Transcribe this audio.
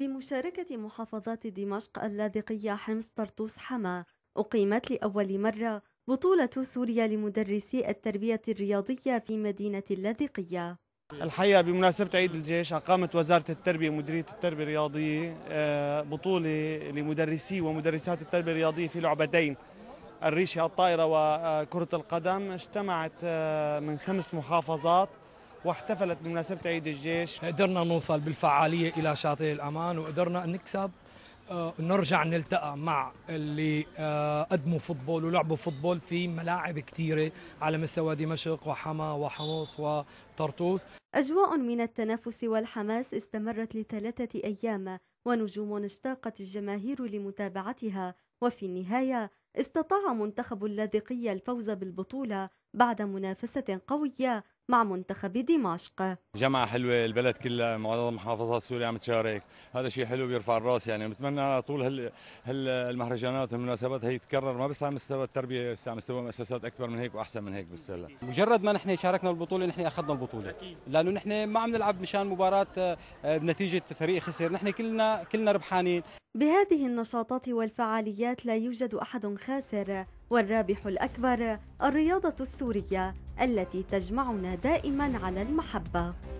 بمشاركة محافظات دمشق اللاذقية حمص طرطوس حما أقيمت لأول مرة بطولة سوريا لمدرسي التربية الرياضية في مدينة اللاذقية الحقيقة بمناسبة عيد الجيش أقامت وزارة التربية ومديرية التربية الرياضية آه، بطولة لمدرسي ومدرسات التربية الرياضية في لعبتين الريشة الطائرة وكرة القدم اجتمعت آه، من خمس محافظات واحتفلت بمناسبة عيد الجيش قدرنا نوصل بالفعالية إلى شاطئ الأمان وقدرنا نكسب آه، نرجع نلتقى مع اللي آه، قدموا فوتبول ولعبوا فوتبول في ملاعب كثيرة على مستوى دمشق وحما وحمص وطرطوس أجواء من التنافس والحماس استمرت لثلاثة أيام ونجوم اشتاقت الجماهير لمتابعتها وفي النهاية استطاع منتخب اللاذقية الفوز بالبطولة بعد منافسة قوية مع منتخب دمشق جمعة حلوة البلد كلها معظم محافظات سوريا عم تشارك هذا شيء حلو بيرفع الراس يعني بتمنى على طول هال هالمهرجانات والمناسبات هي تتكرر ما بس على مستوى التربية بس على مستوى مؤسسات أكبر من هيك وأحسن من هيك بالسلة مجرد ما نحن شاركنا البطولة نحن أخذنا البطولة لأنه نحن ما عم نلعب مشان مباراة آه، بنتيجة فريق خسر نحن كلنا كلنا ربحانين بهذه النشاطات والفعاليات لا يوجد أحد خاسر والرابح الأكبر الرياضة السورية التي تجمعنا دائما على المحبة